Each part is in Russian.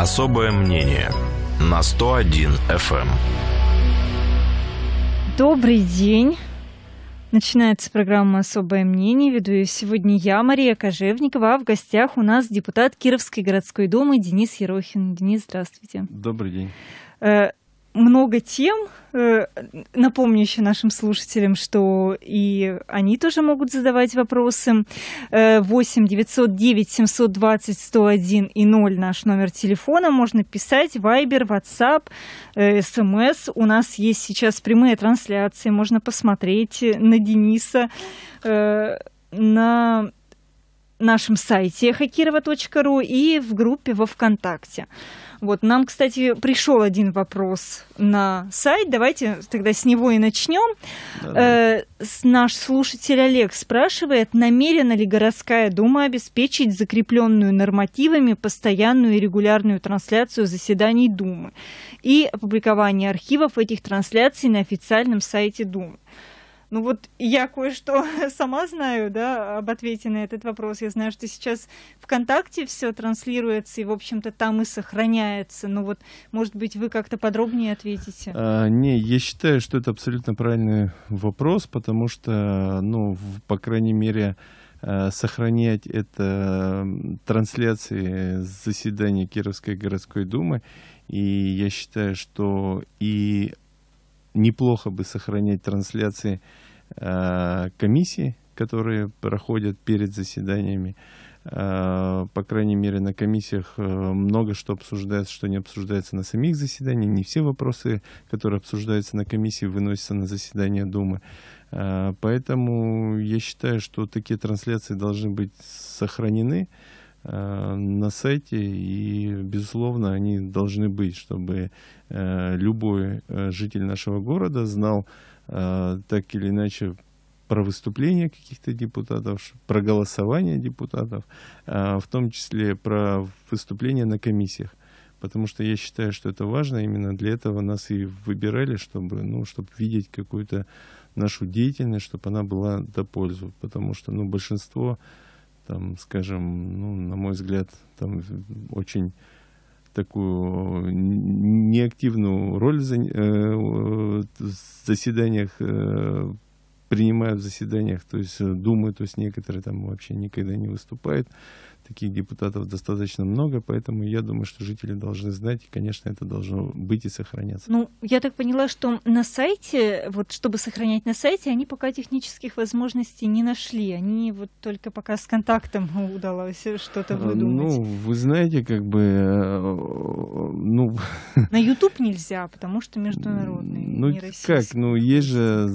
Особое мнение на 101 FM. Эм. Добрый день. Начинается программа «Особое мнение». Веду ее сегодня я, Мария Кожевникова. А в гостях у нас депутат Кировской городской думы Денис Ерохин. Денис, здравствуйте. Добрый день. Э, много тем. Э, напомню еще нашим слушателям, что и они тоже могут задавать вопросы. 8 909 720 101 и 0 наш номер телефона. Можно писать Вайбер, WhatsApp, э, СМС. У нас есть сейчас прямые трансляции. Можно посмотреть э, на Дениса, на нашем сайте хакирова.ру и в группе во ВКонтакте. Вот, нам, кстати, пришел один вопрос на сайт. Давайте тогда с него и начнем. Э, наш слушатель Олег спрашивает, намерена ли городская дума обеспечить закрепленную нормативами постоянную и регулярную трансляцию заседаний думы и опубликование архивов этих трансляций на официальном сайте думы. Ну вот я кое-что сама знаю, да, об ответе на этот вопрос. Я знаю, что сейчас ВКонтакте все транслируется, и, в общем-то, там и сохраняется. Но ну вот, может быть, вы как-то подробнее ответите? А, не, я считаю, что это абсолютно правильный вопрос, потому что, ну, в, по крайней мере, а, сохранять это трансляции заседания Кировской городской думы. И я считаю, что и неплохо бы сохранять трансляции э, комиссии, которые проходят перед заседаниями. Э, по крайней мере, на комиссиях э, много что обсуждается, что не обсуждается на самих заседаниях. Не все вопросы, которые обсуждаются на комиссии, выносятся на заседание Думы. Э, поэтому я считаю, что такие трансляции должны быть сохранены. Э, на сайте, и, безусловно, они должны быть, чтобы э, любой э, житель нашего города знал так или иначе про выступления каких-то депутатов, про голосование депутатов, в том числе про выступления на комиссиях. Потому что я считаю, что это важно, именно для этого нас и выбирали, чтобы, ну, чтобы видеть какую-то нашу деятельность, чтобы она была до пользы. Потому что ну, большинство там, скажем, ну, на мой взгляд, там очень такую неактивную роль э, в заседаниях э, принимают в заседаниях, то есть э, думают, то есть некоторые там вообще никогда не выступают. Таких депутатов достаточно много, поэтому я думаю, что жители должны знать, и, конечно, это должно быть и сохраняться. Ну, я так поняла, что на сайте, вот чтобы сохранять на сайте, они пока технических возможностей не нашли. Они вот только пока с контактом удалось что-то а, выдумать. Ну, вы знаете, как бы, э, ну... На YouTube нельзя, потому что международный, Ну, как, ну, есть же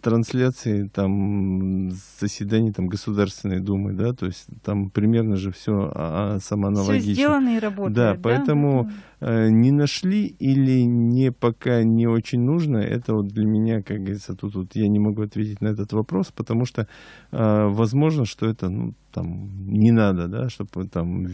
трансляции там заседаний там Государственной Думы, да, то есть там примерно же все а, а, самоаналогично. Все сделано и Да, да? поэтому э, не нашли или не пока не очень нужно, это вот для меня, как говорится, тут вот я не могу ответить на этот вопрос, потому что э, возможно, что это ну там не надо, да, чтобы там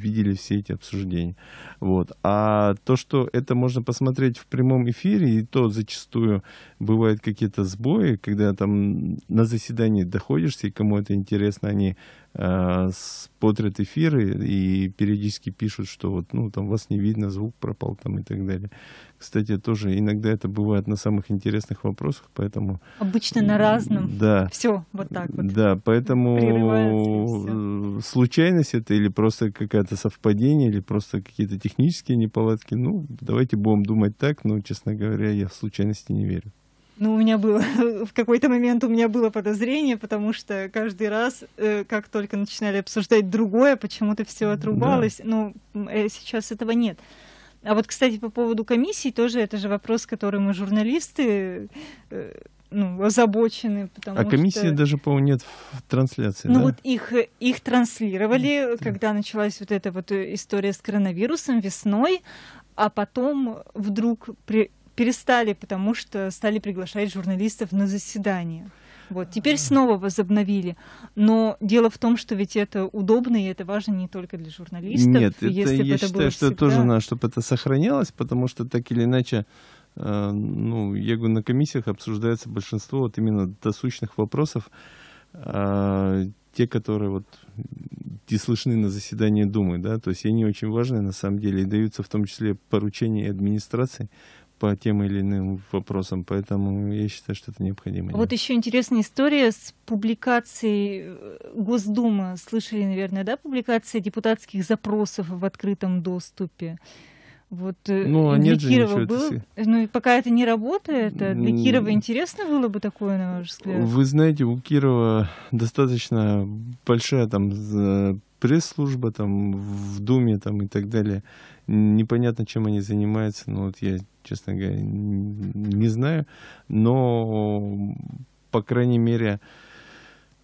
видели все эти обсуждения. Вот. А то, что это можно посмотреть в прямом эфире, и то зачастую бывают какие-то сбои, когда там на заседании доходишься, и кому это интересно, они Э, смотрят эфиры и периодически пишут, что вот, ну, там вас не видно, звук пропал там и так далее. Кстати, тоже иногда это бывает на самых интересных вопросах, поэтому... Обычно на разном. Да. Все, вот так вот. Да, поэтому случайность это или просто какое-то совпадение, или просто какие-то технические неполадки, ну, давайте будем думать так, но, честно говоря, я в случайности не верю. Ну, у меня было, в какой-то момент у меня было подозрение, потому что каждый раз, э, как только начинали обсуждать другое, почему-то все отрубалось. Да. Ну, э, сейчас этого нет. А вот, кстати, по поводу комиссий тоже это же вопрос, который мы журналисты э, ну, озабочены, потому а комиссии что... даже, по-моему, нет в трансляции. Ну да? вот их, их транслировали, да. когда началась вот эта вот история с коронавирусом весной, а потом вдруг перестали, потому что стали приглашать журналистов на заседание. Вот, теперь снова возобновили. Но дело в том, что ведь это удобно, и это важно не только для журналистов. Нет, это, если я это считаю, было что всегда... тоже надо, чтобы это сохранялось, потому что так или иначе, э, ну, я говорю, на комиссиях обсуждается большинство вот именно досущных вопросов, э, те, которые вот не слышны на заседании Думы, да, то есть они очень важны на самом деле и даются в том числе поручения администрации по тем или иным вопросам, поэтому я считаю, что это необходимо. Вот еще интересная история с публикацией э, Госдумы. Слышали, наверное, да, публикация депутатских запросов в открытом доступе. Вот э, ну, а нет Кирова же было... Этой... Ну, пока это не работает, а для Кирова интересно было бы такое, на ваш взгляд? Вы знаете, у Кирова достаточно большая там пресс-служба там в Думе там и так далее. Непонятно, чем они занимаются, но вот я, честно говоря, не знаю. Но, по крайней мере,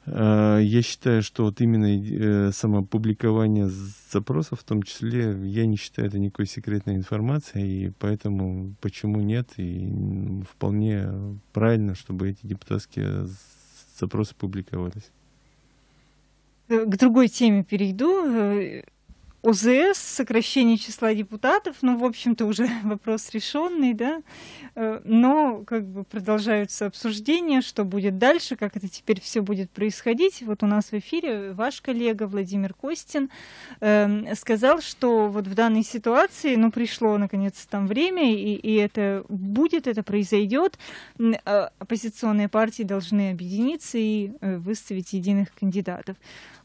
э, я считаю, что вот именно э, самопубликование запросов, в том числе, я не считаю это никакой секретной информацией, и поэтому почему нет, и вполне правильно, чтобы эти депутатские запросы публиковались к другой теме перейду. Э, ОЗС, сокращение числа депутатов, ну, в общем-то, уже вопрос решенный, да, э, но как бы продолжаются обсуждения, что будет дальше, как это теперь все будет происходить. Вот у нас в эфире ваш коллега Владимир Костин э, сказал, что вот в данной ситуации, ну, пришло, наконец, там время, и, и это будет, это произойдет. А оппозиционные партии должны объединиться и э, выставить единых кандидатов.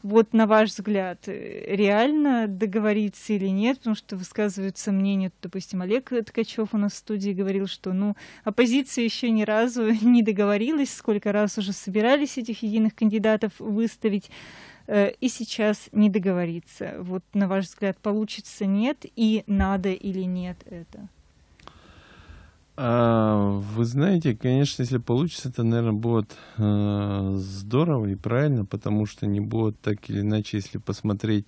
Вот, на ваш взгляд, э, реально договориться говорится или нет, потому что высказываются мнения, допустим, Олег Ткачев у нас в студии говорил, что, ну, оппозиция еще ни разу не договорилась, сколько раз уже собирались этих единых кандидатов выставить, э, и сейчас не договорится. Вот, на ваш взгляд, получится нет и надо или нет это? А, вы знаете, конечно, если получится, это, наверное, будет э, здорово и правильно, потому что не будет так или иначе, если посмотреть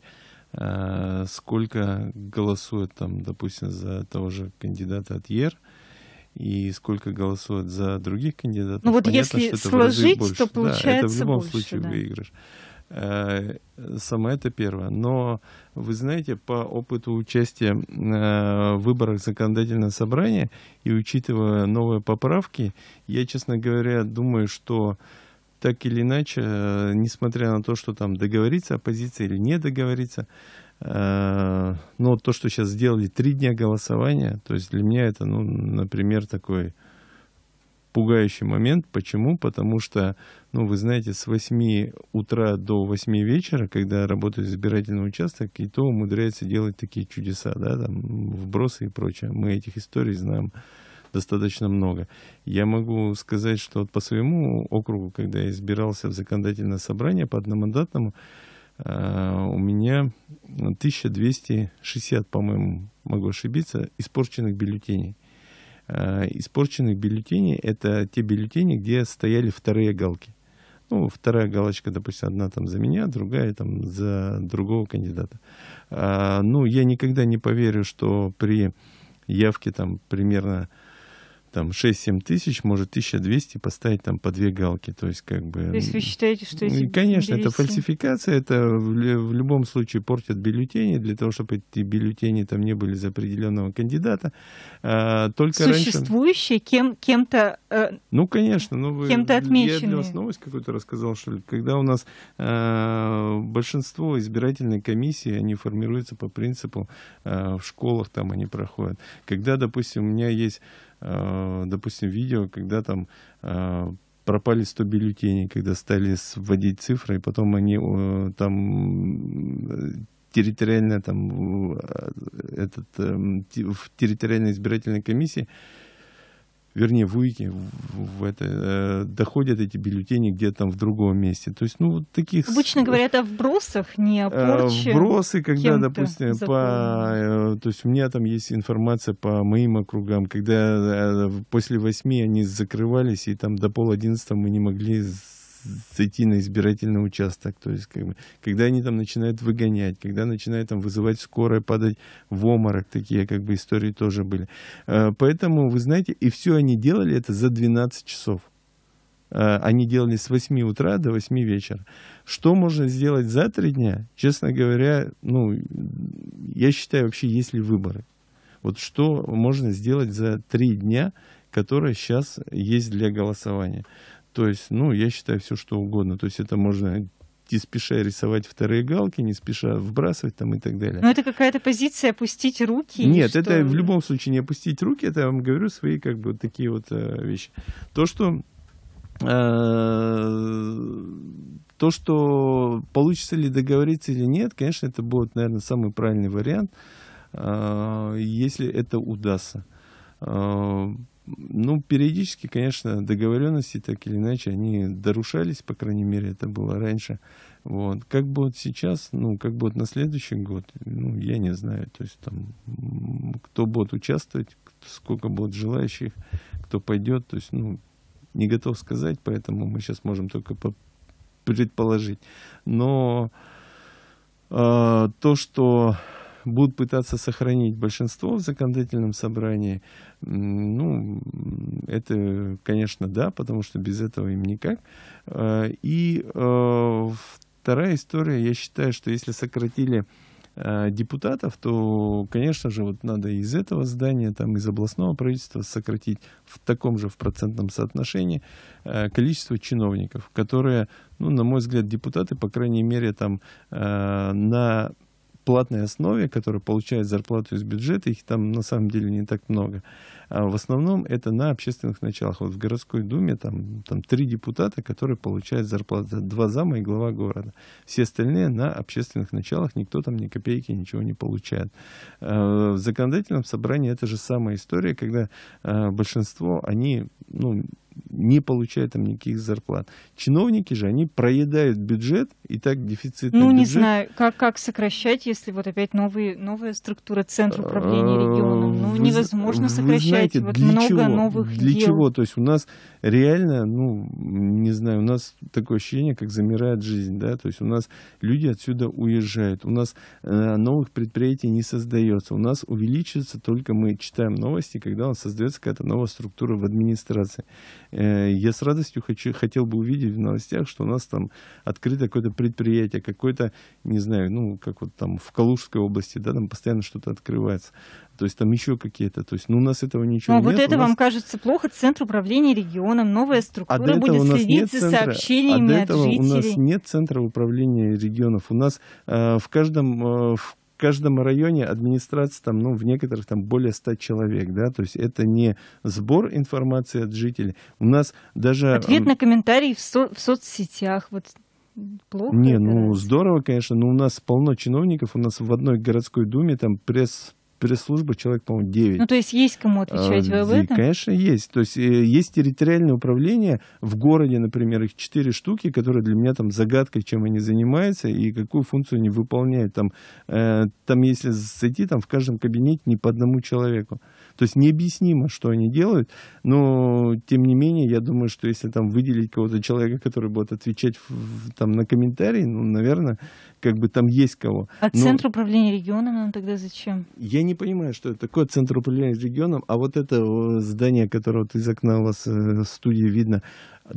Э, сколько голосует там, допустим, за того же кандидата от ЕР, и сколько голосует за других кандидатов. Ну вот Понятно, если что сложить, больше. то получается да, это в любом больше, случае да. выигрыш. Э, Само это первое. Но вы знаете, по опыту участия э, в выборах законодательного собрания и учитывая новые поправки, я, честно говоря, думаю, что так или иначе, э, несмотря на то, что там договорится оппозиция или не договорится, э, но то, что сейчас сделали три дня голосования, то есть для меня это, ну, например, такой пугающий момент. Почему? Потому что, ну, вы знаете, с 8 утра до 8 вечера, когда работает избирательный участок, и то умудряется делать такие чудеса, да, там, вбросы и прочее. Мы этих историй знаем достаточно много. Я могу сказать, что вот по своему округу, когда я избирался в законодательное собрание по одномандатному, э, у меня 1260, по-моему, могу ошибиться, испорченных бюллетеней. Э, испорченных бюллетеней – это те бюллетени, где стояли вторые галки. Ну, вторая галочка, допустим, одна там за меня, другая там за другого кандидата. А, ну, я никогда не поверю, что при явке там примерно там 6-7 тысяч, может 1200 поставить там по две галки. То есть как бы... То есть вы считаете, что эти Конечно, билетики... это фальсификация, это в, в любом случае портят бюллетени для того, чтобы эти бюллетени там не были за определенного кандидата. А, только Существующие раньше... кем, кем-то... Э... Ну, конечно. Ну, вы... Кем-то отмеченные. Я для вас новость какую-то рассказал, что ли. Когда у нас э, большинство избирательной комиссии, они формируются по принципу э, в школах там они проходят. Когда, допустим, у меня есть Э, допустим, видео, когда там э, пропали 100 бюллетеней, когда стали вводить цифры, и потом они э, там территориально там этот, эм, в территориальной избирательной комиссии вернее, в УИКе в, в это, э, доходят эти бюллетени где-то там в другом месте. То есть, ну, вот таких... Обычно говорят о вбросах, не о э, порче. Вбросы, когда, допустим, запомнил. по... Э, то есть у меня там есть информация по моим округам, когда э, после восьми они закрывались, и там до пол одиннадцатого мы не могли зайти на избирательный участок. То есть, как бы, когда они там начинают выгонять, когда начинают там вызывать скорое, падать в оморок, такие как бы истории тоже были. Э, поэтому, вы знаете, и все они делали это за 12 часов. Э, они делали с 8 утра до 8 вечера. Что можно сделать за три дня? Честно говоря, ну, я считаю, вообще есть ли выборы. Вот что можно сделать за три дня, которые сейчас есть для голосования. То есть, ну, я считаю, все что угодно. То есть это можно не спеша рисовать вторые галки, не спеша вбрасывать там и так далее. Но это какая-то позиция опустить руки? Нет, что... это в любом случае не опустить руки, это я вам говорю свои как бы вот такие вот э, вещи. То, что э, то, что получится ли договориться или нет, конечно, это будет, наверное, самый правильный вариант, э, если это удастся. Э, ну, периодически, конечно, договоренности так или иначе, они дорушались, по крайней мере, это было раньше. Вот. Как будет сейчас, ну, как будет на следующий год, ну, я не знаю. То есть там, кто будет участвовать, сколько будет желающих, кто пойдет, то есть, ну, не готов сказать, поэтому мы сейчас можем только предположить. Но э, то, что будут пытаться сохранить большинство в законодательном собрании, ну, это, конечно, да, потому что без этого им никак. А, и э, вторая история, я считаю, что если сократили а, депутатов, то, конечно же, вот надо из этого здания, там, из областного правительства сократить в таком же в процентном соотношении а, количество чиновников, которые, ну, на мой взгляд, депутаты, по крайней мере, там на платной основе, которые получают зарплату из бюджета, их там на самом деле не так много. А в основном это на общественных началах. Вот в городской думе там, там три депутата, которые получают зарплату, два зама и глава города. Все остальные на общественных началах, никто там ни копейки, ничего не получает. А в законодательном собрании это же самая история, когда а, большинство, они ну, не получая там никаких зарплат. Чиновники же, они проедают бюджет и так дефицитный Ну, не бюджет. знаю, как, как сокращать, если вот опять новые, новая структура центра управления регионом. Ну, э, невозможно сокращать. знаете, вот для много чего? новых Для дел. чего? То есть у нас реально, ну, не знаю, у нас такое ощущение, как замирает жизнь, да, то есть у нас люди отсюда уезжают, у нас э, новых предприятий не создается, у нас увеличивается только, мы читаем новости, когда у нас создается какая-то новая структура в администрации. Э, я с радостью хочу, хотел бы увидеть в новостях, что у нас там открыто какое-то предприятие, какое-то, не знаю, ну, как вот там в Калужской области, да, там постоянно что-то открывается. То есть там еще какие-то. То есть, ну, у нас этого ничего Но ну, а нет. Вот это нас... вам кажется плохо. Центр управления регионом, новая а структура а этого будет следить за центра, сообщениями а до этого от жителей. у нас нет центра управления регионов. У нас э, в каждом, э, в каждом районе администрация там, ну, в некоторых там более 100 человек, да, то есть это не сбор информации от жителей. У нас даже... Ответ на комментарии в, со в соцсетях, вот Плохо. Не, ну здорово, конечно, но у нас полно чиновников, у нас в одной городской думе там пресс пресс-службы человек, по-моему, 9. Ну, то есть есть кому отвечать э, в этом? Конечно, есть. То есть э, есть территориальное управление в городе, например, их 4 штуки, которые для меня там загадкой чем они занимаются и какую функцию они выполняют. Там, э, там если зайти, там в каждом кабинете не по одному человеку. То есть необъяснимо, что они делают, но тем не менее, я думаю, что если там выделить кого-то человека, который будет отвечать в, там на комментарии, ну, наверное, как бы там есть кого. А но... Центр управления регионом нам тогда зачем? Я не понимаю, что это такое Центр управления регионом, а вот это здание, которое вот из окна у вас э, в студии видно,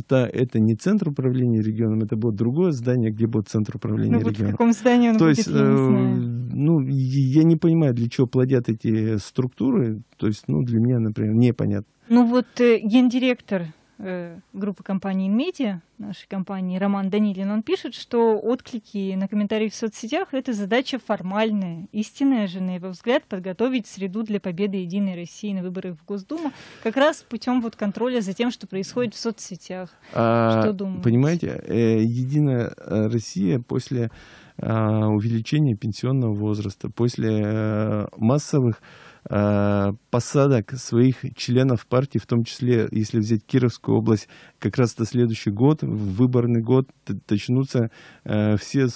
да, это не центр управления регионом, это будет другое здание, где будет центр управления ну, вот регионом. в каком здании он То будет, есть, я не э, знаю. ну, я не понимаю, для чего плодят эти структуры. То есть, ну, для меня, например, непонятно. Ну вот э, гендиректор Э, группы компании Inmedia, нашей компании Роман Данилин, он пишет, что отклики на комментарии в соцсетях – это задача формальная, истинная же, на его взгляд, подготовить среду для победы Единой России на выборах в Госдуму как раз путем вот контроля за тем, что происходит в соцсетях. А, что думаете? Понимаете, э, Единая Россия после а, увеличения пенсионного возраста, после э, массовых Э, посадок своих членов партии, в том числе, если взять Кировскую область, как раз-то следующий год, в выборный год, точнутся э, все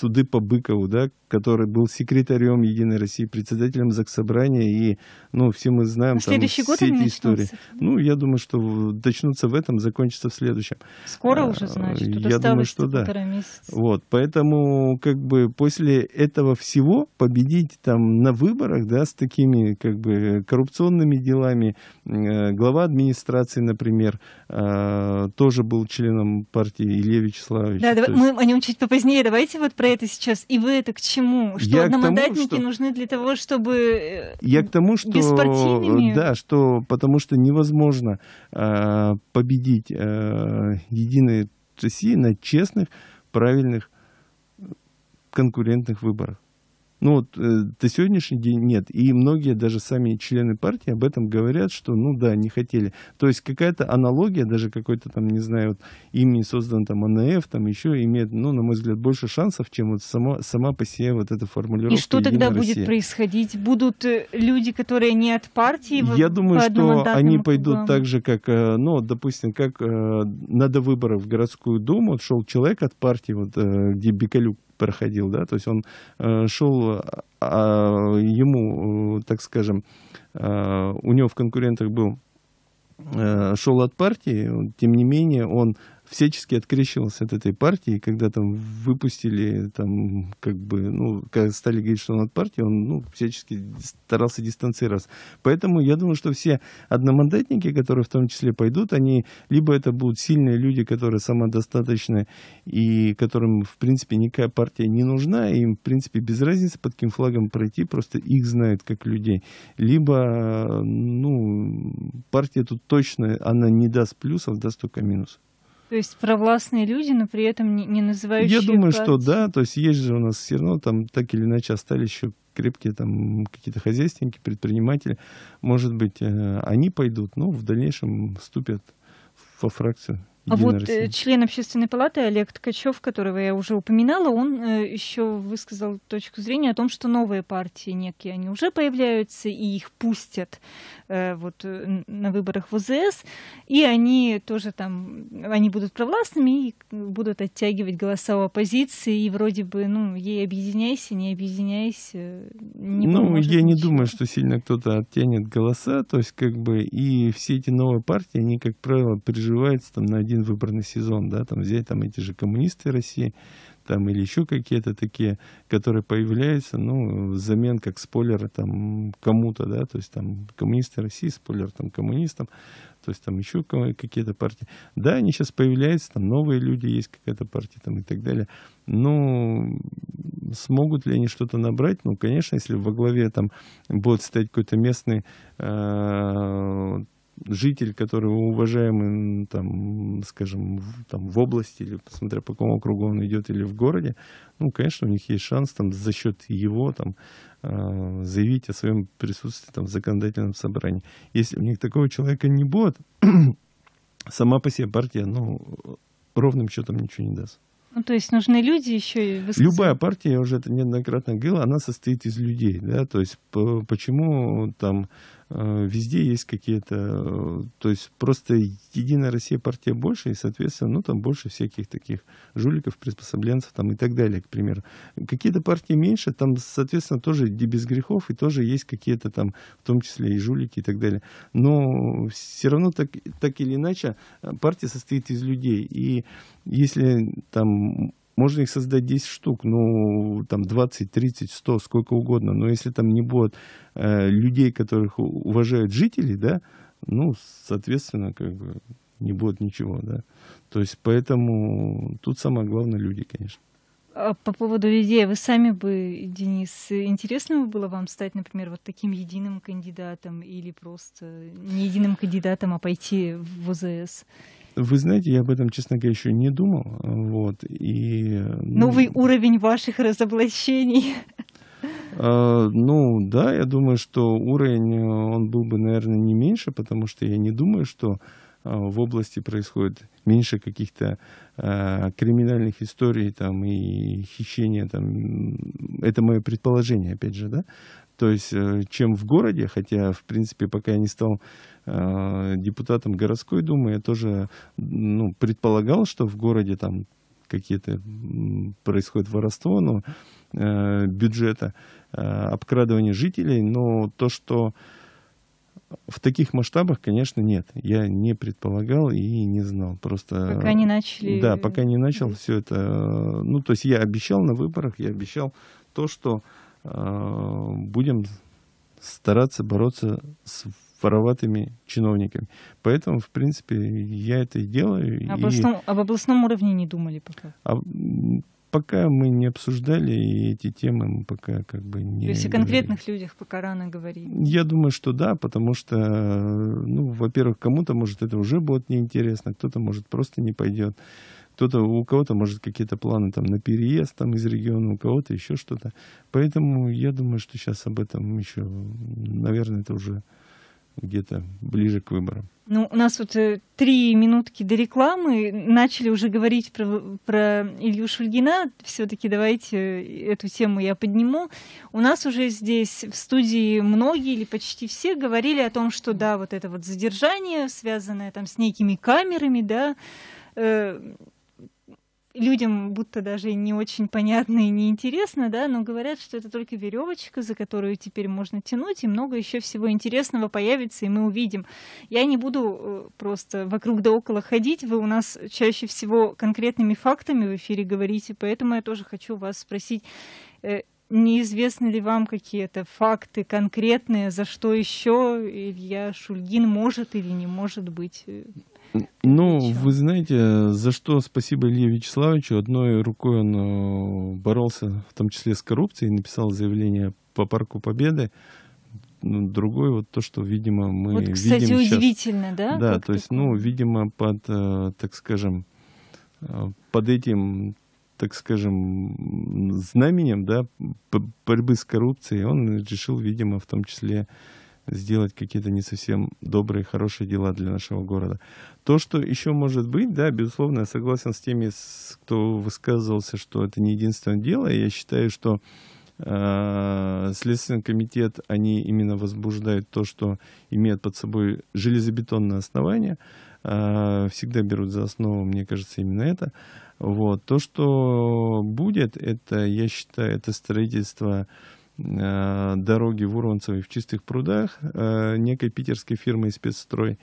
суды по Быкову, да, который был секретарем Единой России, председателем Заксобрания, и, ну, все мы знаем а там, следующий год все эти истории. Ну, я думаю, что начнутся в этом, закончатся в следующем. Скоро а, уже, значит, тут я думаю, что да. Вот, поэтому, как бы, после этого всего победить там на выборах, да, с такими, как бы, коррупционными делами, э, глава администрации, например, а, тоже был членом партии Илья Вячеславович. Да, давай, есть... мы о нем чуть попозднее, давайте вот про это сейчас? И вы это к чему? Что я одномандатники тому, что... нужны для того, чтобы э, Я к тому, что... Беспартийными... Э, да, что... потому что невозможно э, победить э, Единой России на честных, правильных э, конкурентных выборах. Ну вот э, до сегодняшний день нет. И многие даже сами члены партии об этом говорят, что ну да, не хотели. То есть какая-то аналогия, даже какой-то там, не знаю, вот имени создан там АНФ, там еще имеет, ну, на мой взгляд, больше шансов, чем вот сама, сама по себе вот эта формулировка. И что тогда будет Россия. происходить? Будут э, люди, которые не от партии? Я в, думаю, что они округам? пойдут так же, как, э, ну, допустим, как э, на довыборы в городскую думу шел человек от партии, вот где Бекалюк проходил, да, то есть он э, шел, а ему, э, так скажем, э, у него в конкурентах был шел от партии, тем не менее он всячески открещивался от этой партии, когда там выпустили, там, как бы, ну, когда стали говорить, что он от партии, он, ну, всячески старался дистанцироваться. Поэтому я думаю, что все одномандатники, которые в том числе пойдут, они, либо это будут сильные люди, которые самодостаточны и которым, в принципе, никакая партия не нужна, и им, в принципе, без разницы, под каким флагом пройти, просто их знают как людей. Либо, ну, партия тут точно, она не даст плюсов, даст только минусов. То есть провластные люди, но при этом не, не называющие. Я думаю, что да. То есть есть же у нас все равно там так или иначе остались еще крепкие там какие-то хозяйственники, предприниматели. Может быть, э, они пойдут, но в дальнейшем вступят во фракцию. А вот э, Россия. член общественной палаты Олег Ткачев, которого я уже упоминала, он э, еще высказал точку зрения о том, что новые партии некие, они уже появляются, и их пустят э, вот, на выборах в УЗС, и они тоже там, они будут провластными и будут оттягивать голоса у оппозиции, и вроде бы, ну, ей объединяйся, не объединяйся. Не ну, я не думаю, что сильно кто-то оттянет голоса, то есть как бы и все эти новые партии, они, как правило, приживаются там на один один выборный сезон, да, там взять там эти же коммунисты России, там или еще какие-то такие, которые появляются, ну, взамен как спойлер там кому-то, да, то есть там коммунисты России, спойлер там коммунистам, то есть там еще какие-то партии. Да, они сейчас появляются, там новые люди есть, какая-то партия там и так далее. Но смогут ли они что-то набрать? Ну, конечно, если во главе там будет стоять какой-то местный э, житель, которого уважаемый, там, скажем, в, там, в области, или смотря по какому округу он идет, или в городе, ну, конечно, у них есть шанс там, за счет его там, э, заявить о своем присутствии там, в законодательном собрании. Если у них такого человека не будет, сама по себе партия ну, ровным счетом ничего не даст. Ну, то есть нужны люди еще и высказать. Любая партия, я уже это неоднократно говорил, она состоит из людей, да, то есть по, почему там Э, везде есть какие-то, э, то есть просто Единая Россия партия больше, и, соответственно, ну, там больше всяких таких жуликов, приспособленцев там и так далее, к примеру. Какие-то партии меньше, там, соответственно, тоже без грехов, и тоже есть какие-то там, в том числе и жулики и так далее. Но все равно так, так или иначе э, партия состоит из людей, и если там можно их создать 10 штук, ну, там 20, 30, 100, сколько угодно. Но если там не будет э, людей, которых уважают жители, да, ну, соответственно, как бы не будет ничего, да. То есть поэтому тут самое главное люди, конечно. А по поводу людей, вы сами бы, Денис, интересно было вам стать, например, вот таким единым кандидатом или просто не единым кандидатом, а пойти в ВЗС? Вы знаете, я об этом, честно говоря, еще не думал. Вот, и, ну, Новый ну, уровень ваших разоблачений. Э, ну, да, я думаю, что уровень, э, он был бы, наверное, не меньше, потому что я не думаю, что э, в области происходит меньше каких-то э, криминальных историй там и хищения там это мое предположение опять же да то есть, э, чем в городе, хотя, в принципе, пока я не стал э, депутатом городской думы, я тоже ну, предполагал, что в городе там какие-то происходит воровство, но ну, э, бюджета, обкрадывание жителей, но то, что в таких масштабах, конечно, нет. Я не предполагал и не знал. Просто... Пока не начали... Да, пока не начал все это... Ну, то есть я обещал на выборах, я обещал то, что Э, будем стараться бороться с вороватыми чиновниками. Поэтому, в принципе, я это и делаю. Областном, и... Об областном уровне не думали пока? пока мы не обсуждали, эти темы мы пока как бы не... То есть о конкретных говорили. людях пока рано говорить? Я думаю, что да, потому что, ну, во-первых, кому-то, может, это уже будет неинтересно, кто-то, может, просто не пойдет, кто-то, у кого-то, может, какие-то планы там на переезд там из региона, у кого-то еще что-то. Поэтому я думаю, что сейчас об этом еще, наверное, это уже где-то ближе к выборам. Ну, у нас вот э, три минутки до рекламы. Начали уже говорить про, про Илью Шульгина. Все-таки давайте э, эту тему я подниму. У нас уже здесь в студии многие или почти все говорили о том, что да, вот это вот задержание, связанное там с некими камерами, да, э, людям будто даже не очень понятно и неинтересно, да, но говорят, что это только веревочка, за которую теперь можно тянуть, и много еще всего интересного появится, и мы увидим. Я не буду э, просто вокруг да около ходить, вы у нас чаще всего конкретными фактами в эфире говорите, поэтому я тоже хочу вас спросить, э, неизвестны ли вам какие-то факты конкретные, за что еще Илья Шульгин может или не может быть э? Ну, Ничего. вы знаете, за что спасибо Илье Вячеславовичу. Одной рукой он э, боролся, в том числе с коррупцией, написал заявление по Парку Победы. Ну, другой вот то, что, видимо, мы вот, кстати, видим удивительно, сейчас. да? Да, как то есть, ну, видимо, под, э, так скажем, э, под этим, так скажем, знаменем, да, борьбы с коррупцией, он решил, видимо, в том числе сделать какие-то не совсем добрые, хорошие дела для нашего города. То, что еще может быть, да, безусловно, я согласен с теми, кто высказывался, что это не единственное дело. Я считаю, что э, Следственный комитет, они именно возбуждают то, что имеет под собой железобетонное основание. Э, всегда берут за основу, мне кажется, именно это. Вот. То, что будет, это, я считаю, это строительство Э, дороги в Урванцево в Чистых прудах э, некой питерской фирмы «Спецстрой».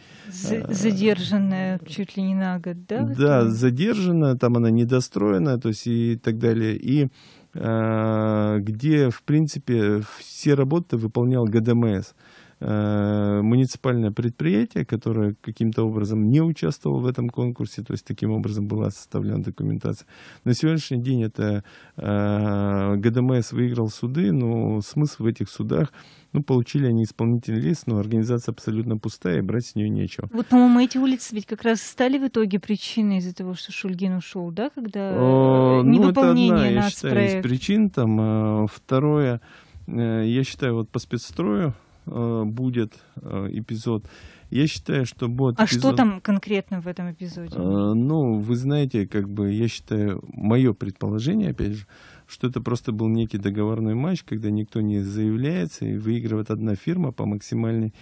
Э, задержанная чуть ли не на год, да? Да, задержанная, там она недостроена, то есть и так далее. И где, в принципе, все работы выполнял ГДМС. Э, муниципальное предприятие, которое каким-то образом не участвовало в этом конкурсе, то есть таким образом была составлена документация. На сегодняшний день это э, ГДМС выиграл суды, но смысл в этих судах ну, получили они исполнительный лист, но организация абсолютно пустая, и брать с нее нечего. Вот, по-моему, эти улицы ведь как раз стали в итоге причиной из-за того, что Шульгин ушел, да, когда О, э, невыполнение ну, это одна, я считаю, из причин. Там, второе, я считаю, вот по спецстрою Э, будет э, эпизод. Я считаю, что будет. А эпизод... что там конкретно в этом эпизоде? Э, ну, вы знаете, как бы я считаю, мое предположение, опять же, что это просто был некий договорной матч, когда никто не заявляется и выигрывает одна фирма по максимальной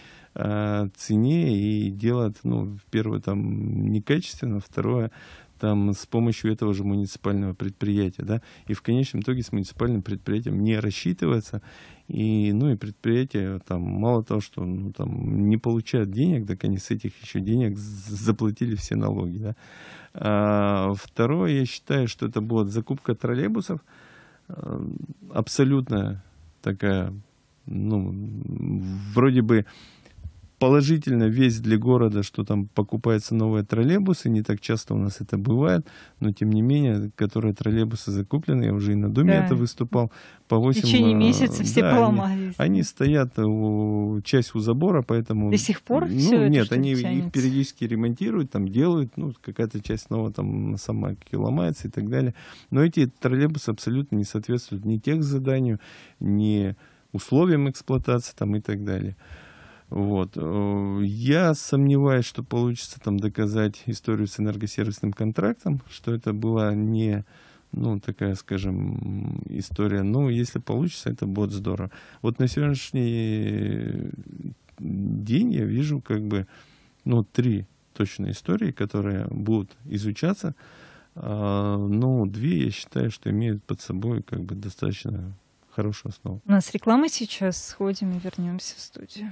цене и делает, ну, первое там некачественно, второе там с помощью этого же муниципального предприятия, да, и в конечном итоге с муниципальным предприятием не рассчитывается, и, ну, и предприятие там мало того, что ну, там не получают денег, так они с этих еще денег заплатили все налоги, да. А, второе, я считаю, что это будет закупка троллейбусов, эм, абсолютно такая, ну, вроде бы положительно весь для города, что там покупаются новые троллейбусы. Не так часто у нас это бывает, но тем не менее, которые троллейбусы закуплены, я уже и на Думе да. это выступал, по 8... В течение э, месяца да, все поломались. Они, они стоят у, часть у забора, поэтому... До сих пор ну, все Нет, это, они тянется? их периодически ремонтируют, там делают, ну, какая-то часть снова там сама ломается и так далее. Но эти троллейбусы абсолютно не соответствуют ни тех заданию, ни условиям эксплуатации там и так далее. Вот. Э, я сомневаюсь, что получится там доказать историю с энергосервисным контрактом, что это была не ну, такая, скажем, история. Но если получится, это будет здорово. Вот на сегодняшний день я вижу как бы, ну, три точные истории, которые будут изучаться. Э, но ну, две, я считаю, что имеют под собой как бы достаточно хорошую основу. У нас реклама сейчас. Сходим и вернемся в студию.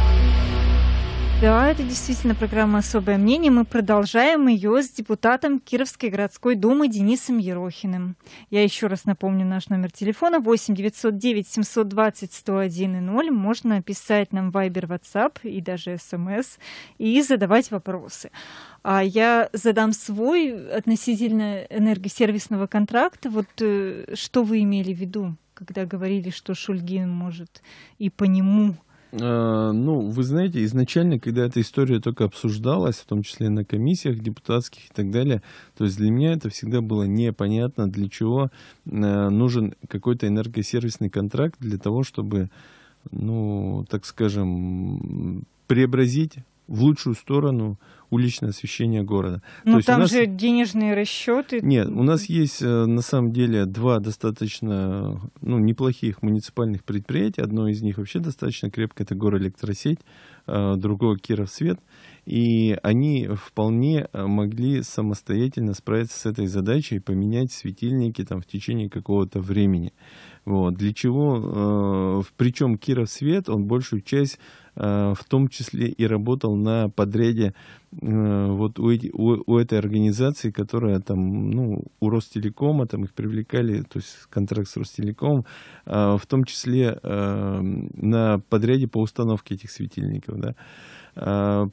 Да, это действительно программа «Особое мнение». Мы продолжаем ее с депутатом Кировской городской думы Денисом Ерохиным. Я еще раз напомню наш номер телефона 8 909 720 101 0. Можно писать нам Вайбер, WhatsApp и даже СМС и задавать вопросы. А я задам свой относительно энергосервисного контракта. Вот э, что вы имели в виду, когда говорили, что Шульгин может и по нему Э, ну, вы знаете, изначально, когда эта история только обсуждалась, в том числе на комиссиях депутатских и так далее, то есть для меня это всегда было непонятно, для чего э, нужен какой-то энергосервисный контракт для того, чтобы, ну, так скажем, преобразить в лучшую сторону уличное освещение города. Но То там нас... же денежные расчеты. Нет, у нас есть э, на самом деле два достаточно ну, неплохих муниципальных предприятия. Одно из них вообще достаточно крепкое, это горэлектросеть, э, другое Кировсвет. И они вполне э, могли самостоятельно справиться с этой задачей и поменять светильники там, в течение какого-то времени. Вот. Для чего, э, причем Киров-Свет, он большую часть э, в том числе и работал на подряде э, вот у, у, у этой организации, которая там, ну, у Ростелекома, там их привлекали, то есть контракт с Ростелеком э, в том числе на подряде по установке этих светильников, да.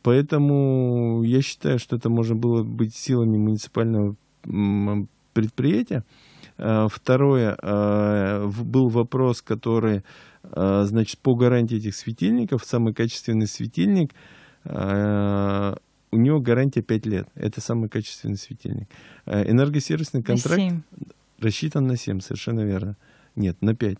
Поэтому я считаю, что это можно было быть силами муниципального предприятия, Э, второе, э, был вопрос, который, э, значит, по гарантии этих светильников, самый качественный светильник, у него гарантия 5 лет. Это самый качественный светильник. Энергосервисный контракт 7. рассчитан на 7, совершенно верно. Нет, на 5.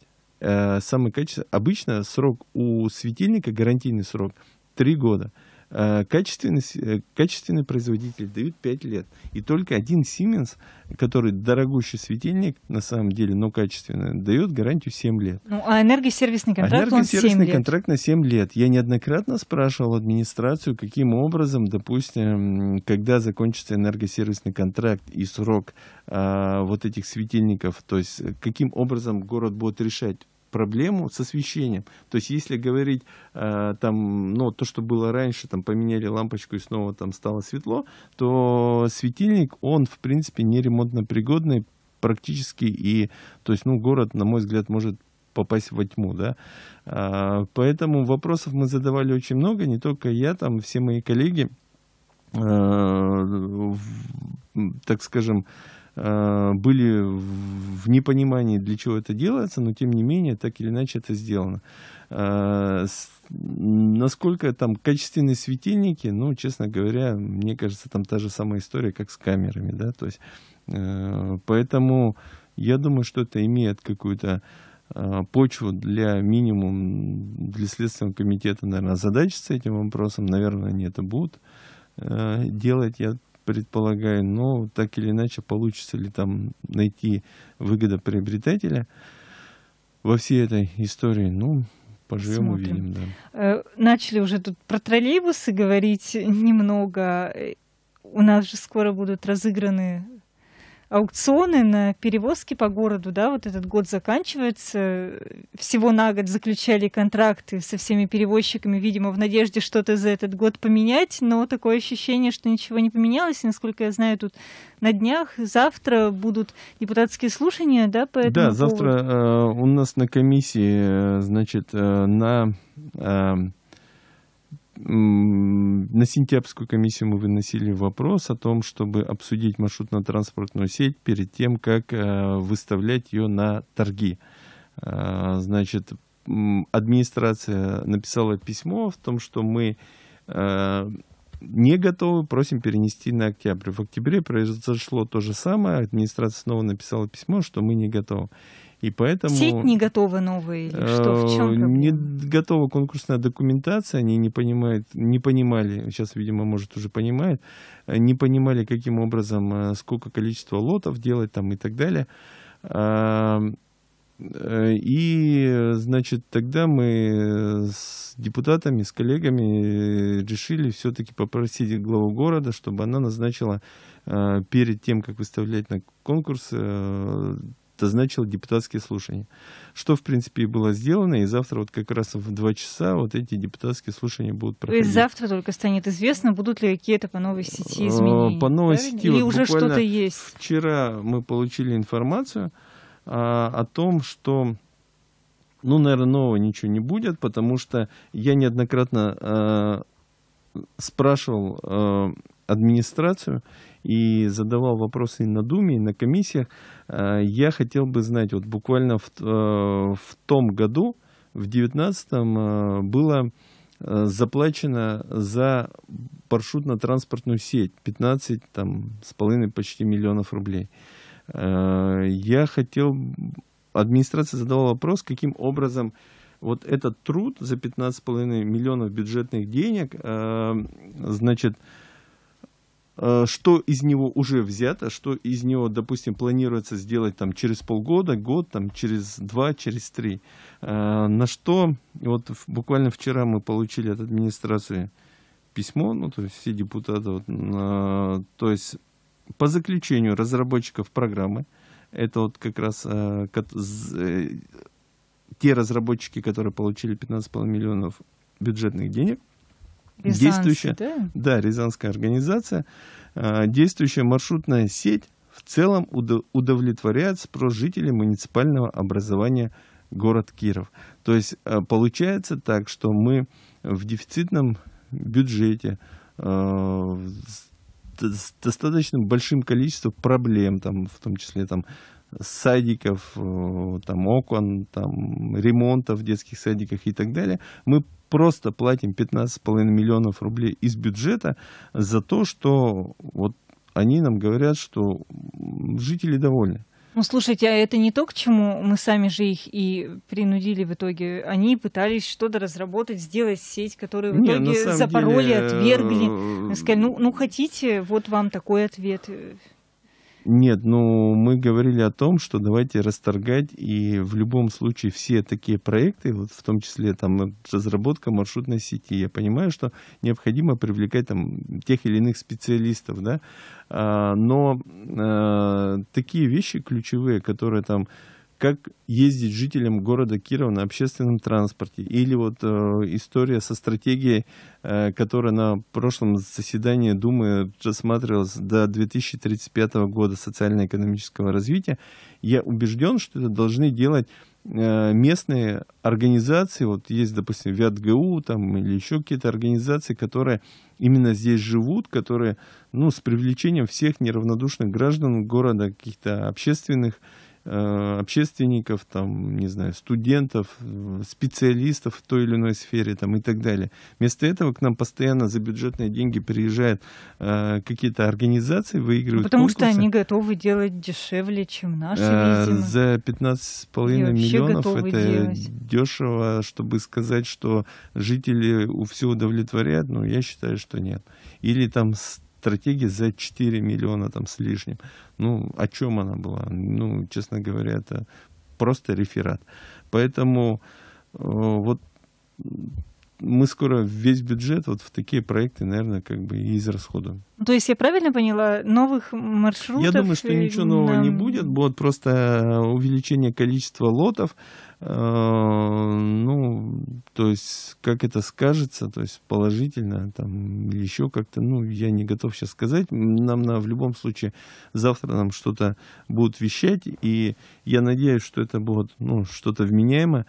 Самый качественный. Обычно срок у светильника, гарантийный срок, 3 года. Э, качественный, э, качественный производитель дают 5 лет. И только один Siemens, который дорогущий светильник, на самом деле, но качественный, дает гарантию 7 лет. Ну, а энергосервисный контракт, энергосервисный лет. контракт на 7 лет. Я неоднократно спрашивал администрацию, каким образом, допустим, когда закончится энергосервисный контракт и срок а, вот этих светильников, то есть каким образом город будет решать, проблему с освещением. То есть, если говорить э, там, ну, то, что было раньше, там, поменяли лампочку и снова там стало светло, то светильник, он, в принципе, не ремонтно пригодный практически и, то есть, ну, город, на мой взгляд, может попасть во тьму, да. А, поэтому вопросов мы задавали очень много, не только я, там, все мои коллеги, э, в, так скажем, Э, были в непонимании, для чего это делается, но тем не менее, так или иначе это сделано. Э, насколько там качественные светильники, ну, честно говоря, мне кажется, там та же самая история, как с камерами, да, то есть, э, поэтому я думаю, что это имеет какую-то почву для минимум, для Следственного комитета, наверное, задачи с этим вопросом, наверное, они это будут делать, я предполагаю, но так или иначе получится ли там найти выгодоприобретателя во всей этой истории, ну, Поживем, увидим, да. Э, начали уже тут про троллейбусы говорить немного. Э, у нас же скоро будут разыграны аукционы на перевозки по городу, да, вот этот год заканчивается. Всего на год заключали контракты со всеми перевозчиками, видимо, в надежде что-то за этот год поменять, но такое ощущение, что ничего не поменялось. насколько я знаю, тут на днях, завтра будут депутатские слушания, да, по этому Да, завтра э, у нас на комиссии, э, значит, э, на... Э, на сентябрьскую комиссию мы выносили вопрос о том, чтобы обсудить маршрутно-транспортную сеть перед тем, как э, выставлять ее на торги. Э, значит, администрация написала письмо в том, что мы э, не готовы, просим перенести на октябрь. В октябре произошло то же самое, администрация снова написала письмо, что мы не готовы. И поэтому... Сеть не готова новая или что? В э, чем Не готова конкурсная документация, они не понимают, не понимали, сейчас, видимо, может, уже понимают, э, не понимали, каким образом, э, сколько количество лотов делать там и так далее. И, значит, тогда мы с депутатами, с коллегами решили все-таки попросить главу города, чтобы она назначила перед тем, как выставлять на конкурс, это значило депутатские слушания. Что, в принципе, и было сделано, и завтра вот как раз в два часа вот эти депутатские слушания будут проходить. То есть завтра только станет известно, будут ли какие-то по новой сети э, изменения? По новой сети Или вот уже что-то есть? Вчера мы получили информацию а, о том, что ну, наверное, нового ничего не будет, потому что я неоднократно э, спрашивал э, администрацию и задавал вопросы и на Думе, и на комиссиях. А, я хотел бы знать, вот буквально в, э, в том году, в 2019 э, было э, заплачено за паршютно-транспортную сеть 15 там, с половиной почти миллионов рублей. Я хотел... Администрация задавала вопрос, каким образом вот этот труд за 15,5 миллионов бюджетных денег, значит, Э, что из него уже взято, что из него, допустим, планируется сделать там через полгода, год, там через два, через три. Э, на что, вот буквально вчера мы получили от администрации письмо, ну, то есть все депутаты, вот, э, то есть по заключению разработчиков программы, это вот как раз те разработчики, которые получили 15,5 миллионов бюджетных денег, Рязанцы, действующая, да? да, Рязанская организация, а, действующая маршрутная сеть в целом удовлетворяет спрос жителей муниципального образования город Киров. То есть а, получается так, что мы в дефицитном бюджете а, с достаточно большим количеством проблем, там, в том числе там, садиков, э, там, окон, там, ремонта в детских садиках и так далее, мы просто платим 15,5 миллионов рублей из бюджета за то, что вот они нам говорят, что жители довольны. Ну, слушайте, а это не то, к чему мы сами же их и принудили в итоге. Они пытались что-то разработать, сделать сеть, которую в не, итоге запороли, деле... отвергли. Э, Сказали, ну, ну хотите, вот вам такой ответ. Нет, ну мы говорили о том, что давайте расторгать и в любом случае все такие проекты, вот в том числе там разработка маршрутной сети. Я понимаю, что необходимо привлекать там тех или иных специалистов, да, а, но а, такие вещи ключевые, которые там как ездить жителям города Кирова на общественном транспорте. Или вот э, история со стратегией, э, которая на прошлом заседании Думы рассматривалась до 2035 года социально-экономического развития. Я убежден, что это должны делать э, местные организации, вот есть, допустим, ВятГУ там, или еще какие-то организации, которые именно здесь живут, которые ну, с привлечением всех неравнодушных граждан города, каких-то общественных э, Э, общественников, там, не знаю, студентов, специалистов в той или иной сфере там, и так далее. Вместо этого к нам постоянно за бюджетные деньги приезжают э, какие-то организации, выигрывают Потому конкурсы. что они готовы делать дешевле, чем наши, э, видимо. За 15,5 миллионов это делать. дешево, чтобы сказать, что жители у все удовлетворяют, но ну, я считаю, что нет. Или там стратегия за 4 миллиона там с лишним. Ну, о чем она была? Ну, честно говоря, это просто реферат. Поэтому э, вот мы скоро весь бюджет вот в такие проекты, наверное, как бы и израсходуем. То есть я правильно поняла, новых маршрутов? Я думаю, что ничего нового нам... не будет, будет просто э, увеличение количества лотов. Э, ну, то есть, как это скажется, то есть положительно там или еще как-то, ну, я не готов сейчас сказать. Нам на, в любом случае завтра нам что-то будут вещать, и я надеюсь, что это будет ну, что-то вменяемое.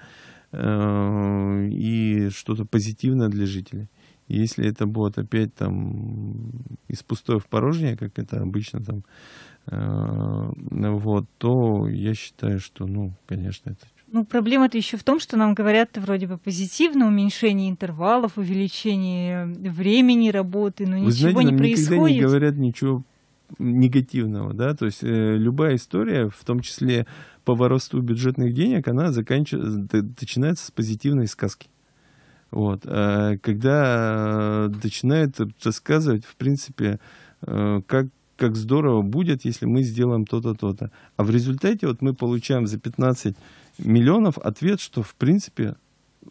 Э, и что-то позитивное для жителей. Если это будет опять там из пустое в порожнее, как это обычно там, э, вот, то я считаю, что, ну, конечно, это ну, проблема-то еще в том, что нам говорят вроде бы позитивно, уменьшение интервалов, увеличение времени работы, но Вы ничего знаете, не происходит. Никогда не говорят ничего негативного, да, то есть э, любая история, в том числе по воровству бюджетных денег, она заканчивается, начинается с позитивной сказки. Вот. А когда э, начинает рассказывать, в принципе, э, как, как здорово будет, если мы сделаем то-то, то-то. А в результате вот мы получаем за 15 миллионов ответ, что, в принципе,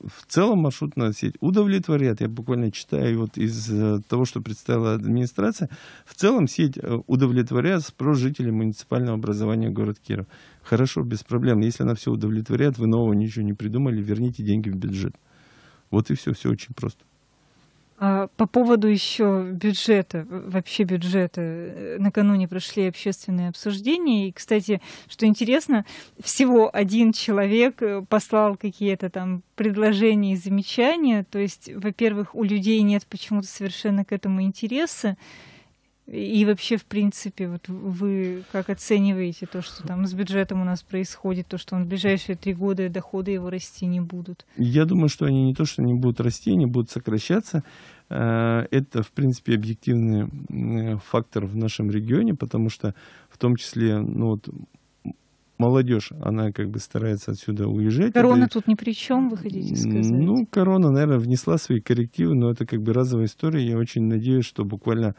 в целом маршрутная сеть удовлетворяет, я буквально читаю вот из э, того, что представила администрация, в целом сеть э, удовлетворяет спрос жителей муниципального образования город Киров. Хорошо, без проблем. Если она все удовлетворяет, вы нового ничего не придумали, верните деньги в бюджет. Вот и все, все очень просто. А по поводу еще бюджета, вообще бюджета, э, накануне прошли общественные обсуждения. И, кстати, что интересно, всего один человек э, послал какие-то там предложения и замечания. То есть, во-первых, у людей нет почему-то совершенно к этому интереса. И вообще, в принципе, вот вы как оцениваете то, что там с бюджетом у нас происходит, то, что он в ближайшие три года доходы его расти не будут? Я думаю, что они не то, что не будут расти, не будут сокращаться. Э, это, в принципе, объективный фактор в нашем регионе, потому что в том числе, ну вот, молодежь, она как бы старается отсюда уезжать. Корона это... тут ни при чем, вы хотите сказать? Ну, корона, наверное, внесла свои коррективы, но это как бы разовая история. Я очень надеюсь, что буквально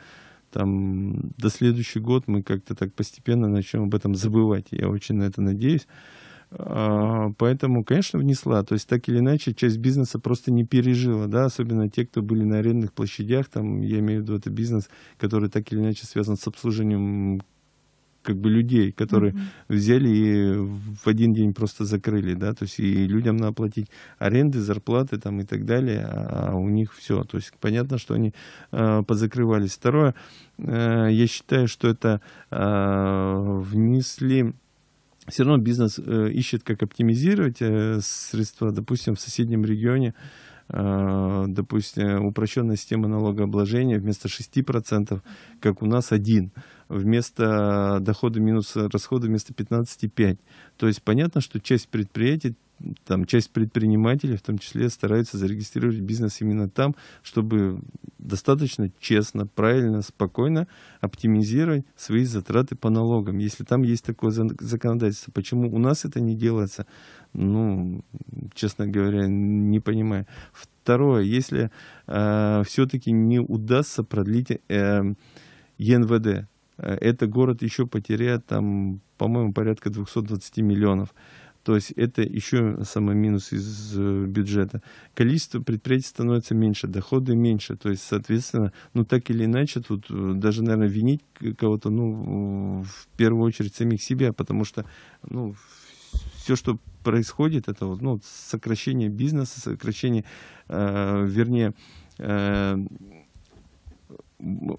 там, до следующий год мы как-то так постепенно начнем об этом забывать. Я очень на это надеюсь. А, поэтому, конечно, внесла. То есть, так или иначе, часть бизнеса просто не пережила, да, особенно те, кто были на арендных площадях, там, я имею в виду, это бизнес, который так или иначе связан с обслуживанием как бы людей, которые mm-hmm. взяли и в один день просто закрыли, да, то есть и людям надо платить аренды, зарплаты там и так далее, а, а у них все, то есть понятно, что они э, позакрывались. Второе, э, я считаю, что это э, внесли все равно бизнес э, ищет, как оптимизировать э, средства, допустим, в соседнем регионе, э, Э, допустим, упрощенная система налогообложения вместо 6%, как у нас один, вместо дохода минус расхода вместо 15,5. То есть понятно, что часть предприятий там часть предпринимателей, в том числе, стараются зарегистрировать бизнес именно там, чтобы достаточно честно, правильно, спокойно оптимизировать свои затраты по налогам. Если там есть такое законодательство, почему у нас это не делается, ну, честно говоря, не понимаю. Второе, если э, а, все-таки не удастся продлить э, ЕНВД, э, это город еще потеряет там, по-моему, порядка 220 миллионов. То есть это еще самый минус из э, бюджета. Количество предприятий становится меньше, доходы меньше. То есть, соответственно, ну так или иначе, тут э, даже, наверное, винить кого-то, ну, в первую очередь самих себя, потому что, ну, все, что происходит, это вот, ну, сокращение бизнеса, сокращение, э, вернее, э,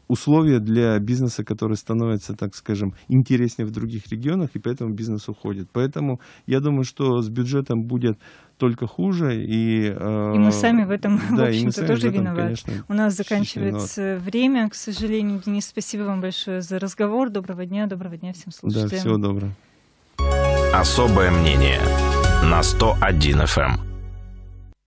условия для бизнеса, который становится, так скажем, интереснее в других регионах, и поэтому бизнес уходит. Поэтому я думаю, что с бюджетом будет только хуже. И, э, и мы сами в этом, да, в общем-то, тоже этом, виноваты. Конечно, У нас заканчивается виноват. время, к сожалению. Денис, спасибо вам большое за разговор. Доброго дня, доброго дня всем слушателям. Да, всего доброго. Особое мнение на 101 FM.